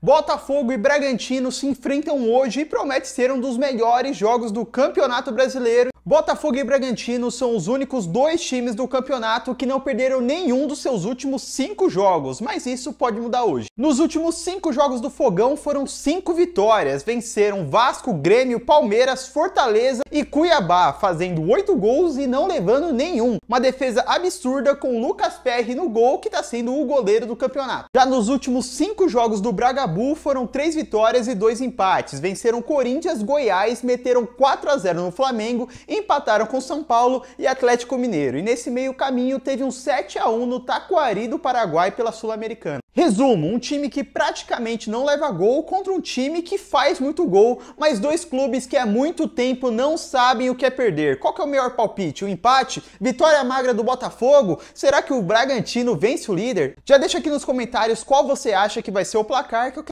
Botafogo e Bragantino se enfrentam hoje e promete ser um dos melhores jogos do Campeonato Brasileiro. Botafogo e Bragantino são os únicos dois times do campeonato que não perderam nenhum dos seus últimos cinco jogos, mas isso pode mudar hoje. Nos últimos cinco jogos do Fogão foram cinco vitórias, venceram Vasco, Grêmio, Palmeiras, Fortaleza e Cuiabá, fazendo oito gols e não levando nenhum. Uma defesa absurda com Lucas Perry no gol, que está sendo o goleiro do campeonato. Já nos últimos cinco jogos do Bragabu foram três vitórias e dois empates, venceram Corinthians, Goiás, meteram 4 a 0 no Flamengo e empataram com São Paulo e Atlético Mineiro, e nesse meio caminho teve um 7 a 1 no Taquari do Paraguai pela Sul-Americana. Resumo, um time que praticamente não leva gol contra um time que faz muito gol, mas dois clubes que há muito tempo não sabem o que é perder. Qual que é o melhor palpite? O empate? Vitória magra do Botafogo? Será que o Bragantino vence o líder? Já deixa aqui nos comentários qual você acha que vai ser o placar que eu